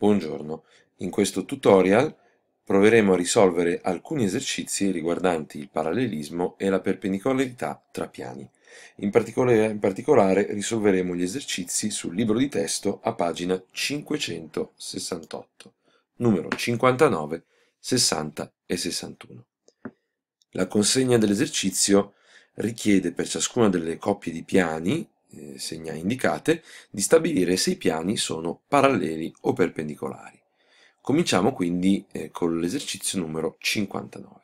Buongiorno, in questo tutorial proveremo a risolvere alcuni esercizi riguardanti il parallelismo e la perpendicolarità tra piani. In particolare, in particolare risolveremo gli esercizi sul libro di testo a pagina 568, numero 59, 60 e 61. La consegna dell'esercizio richiede per ciascuna delle coppie di piani eh, segna indicate, di stabilire se i piani sono paralleli o perpendicolari. Cominciamo quindi eh, con l'esercizio numero 59.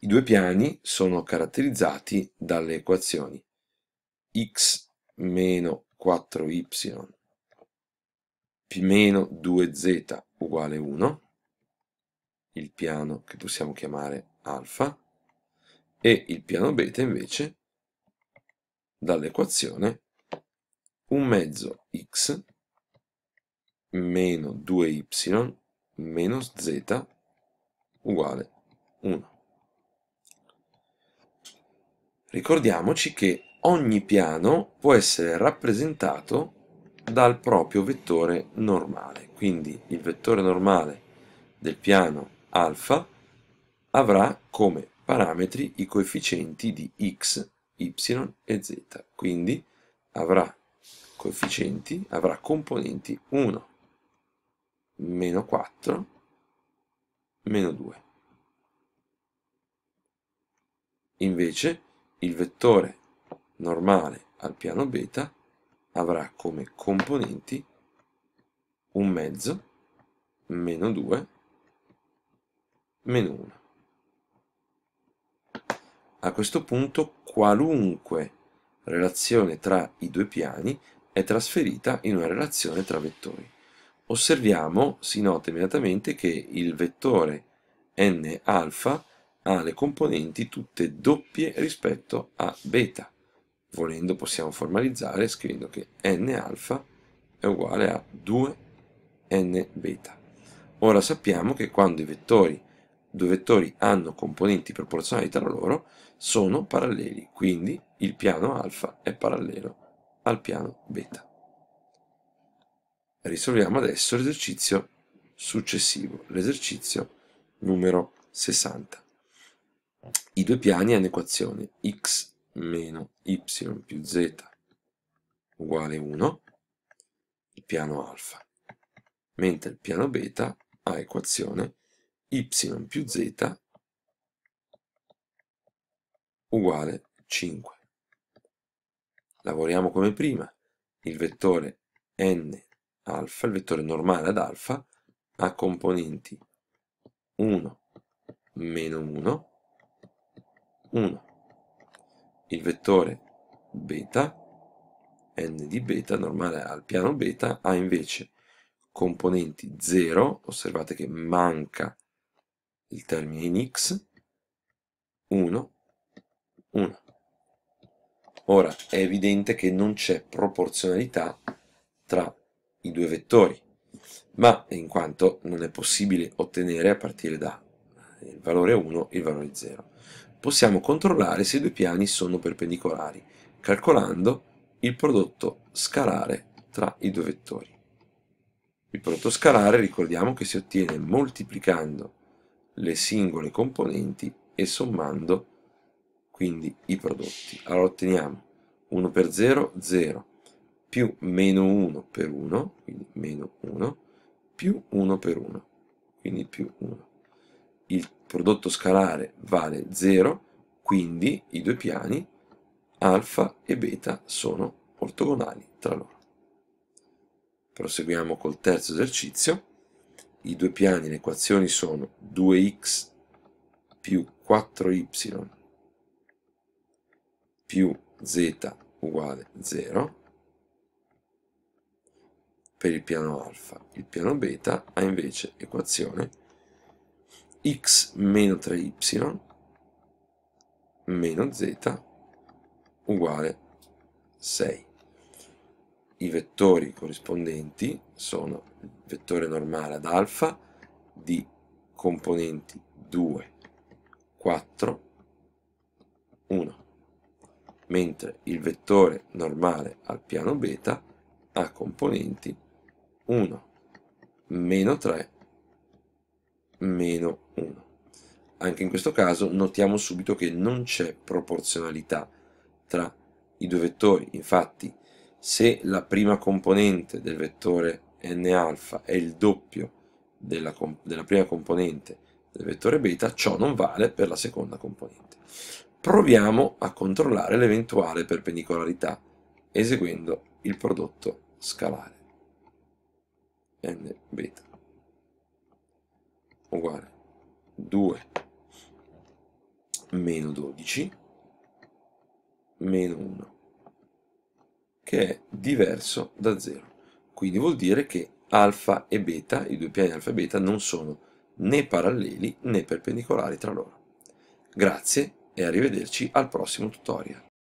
I due piani sono caratterizzati dalle equazioni x meno 4y più meno 2z uguale 1, il piano che possiamo chiamare alfa, e il piano beta invece dall'equazione un mezzo x meno 2y meno z uguale 1. Ricordiamoci che ogni piano può essere rappresentato dal proprio vettore normale, quindi il vettore normale del piano alfa avrà come parametri i coefficienti di x y e z. Quindi avrà coefficienti, avrà componenti 1, meno 4, meno 2. Invece il vettore normale al piano beta avrà come componenti un mezzo, meno 2, meno 1. A questo punto qualunque relazione tra i due piani è trasferita in una relazione tra vettori. Osserviamo, si nota immediatamente che il vettore n alfa ha le componenti tutte doppie rispetto a beta. Volendo possiamo formalizzare scrivendo che n alfa è uguale a 2n beta. Ora sappiamo che quando i vettori, due vettori hanno componenti proporzionali tra loro, sono paralleli, quindi il piano alfa è parallelo al piano beta. Risolviamo adesso l'esercizio successivo, l'esercizio numero 60. I due piani hanno equazione x meno y più z uguale 1, il piano alfa, mentre il piano beta ha equazione y più z uguale 5. Lavoriamo come prima, il vettore n alfa, il vettore normale ad alfa, ha componenti 1, meno 1, 1. Il vettore beta, n di beta, normale al piano beta, ha invece componenti 0, osservate che manca il termine in x, 1, 1. Ora è evidente che non c'è proporzionalità tra i due vettori, ma in quanto non è possibile ottenere a partire dal valore eh, 1 il valore 0. Possiamo controllare se i due piani sono perpendicolari, calcolando il prodotto scalare tra i due vettori. Il prodotto scalare ricordiamo che si ottiene moltiplicando le singole componenti e sommando quindi i prodotti. Allora otteniamo 1 per 0, 0, più meno 1 per 1, quindi meno 1, più 1 per 1, quindi più 1. Il prodotto scalare vale 0, quindi i due piani alfa e beta sono ortogonali tra loro. Proseguiamo col terzo esercizio. I due piani, le equazioni sono 2x più 4y più z uguale 0 per il piano alfa. Il piano beta ha invece equazione x meno 3y meno z uguale 6. I vettori corrispondenti sono il vettore normale ad alfa di componenti 2, 4, 1 mentre il vettore normale al piano beta ha componenti 1, meno 3, meno 1. Anche in questo caso notiamo subito che non c'è proporzionalità tra i due vettori. Infatti, se la prima componente del vettore n alfa è il doppio della, della prima componente del vettore beta, ciò non vale per la seconda componente. Proviamo a controllare l'eventuale perpendicolarità eseguendo il prodotto scalare. n beta uguale 2 meno 12 meno 1 che è diverso da 0 quindi vuol dire che alfa e beta, i due piani alfa e beta non sono né paralleli né perpendicolari tra loro. Grazie e arrivederci al prossimo tutorial.